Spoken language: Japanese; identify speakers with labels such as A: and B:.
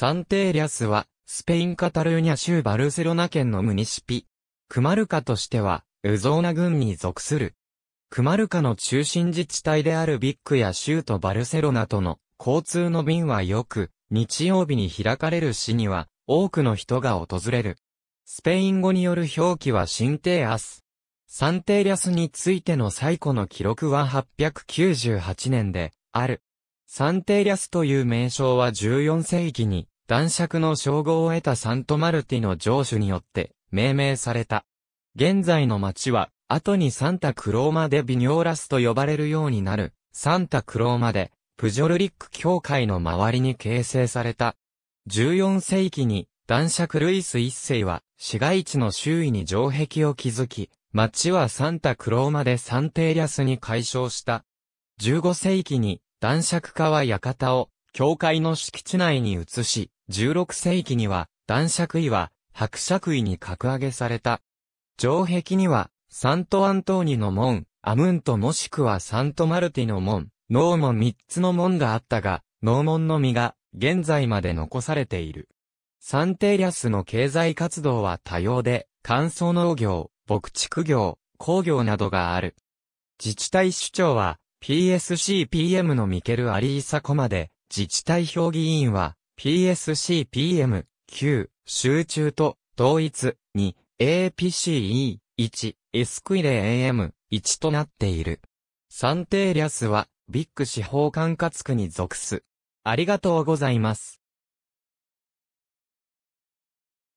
A: サンテーリャスは、スペインカタルーニャ州バルセロナ県のムニシピ。クマルカとしては、ウゾーナ郡に属する。クマルカの中心自治体であるビッグや州都バルセロナとの交通の便はよく、日曜日に開かれる市には、多くの人が訪れる。スペイン語による表記はシンテーアス。サンテーリャスについての最古の記録は898年で、ある。サンテイリャスという名称は14世紀に、男爵の称号を得たサントマルティの城主によって命名された。現在の町は、後にサンタクローマでビニョーラスと呼ばれるようになる、サンタクローマで、プジョルリック教会の周りに形成された。14世紀に、男爵ルイス一世は、市街地の周囲に城壁を築き、町はサンタクローマでサンテイリャスに解消した。15世紀に、男爵家は館を、教会の敷地内に移し、16世紀には、男爵位は、伯爵位に格上げされた。城壁には、サントアントーニの門、アムントもしくはサントマルティの門、ノーモン三つの門があったが、ノーモンのみが、現在まで残されている。サンテリアスの経済活動は多様で、乾燥農業、牧畜業、工業などがある。自治体首長は、PSCPM のミケル・アリーサコマで、自治体評議員は、PSCPM、9、集中と、同一、2、APCE、1、エスクイレ AM、1となっている。サンテーリャスは、ビッグ司法管轄区に属す。ありがとうございます。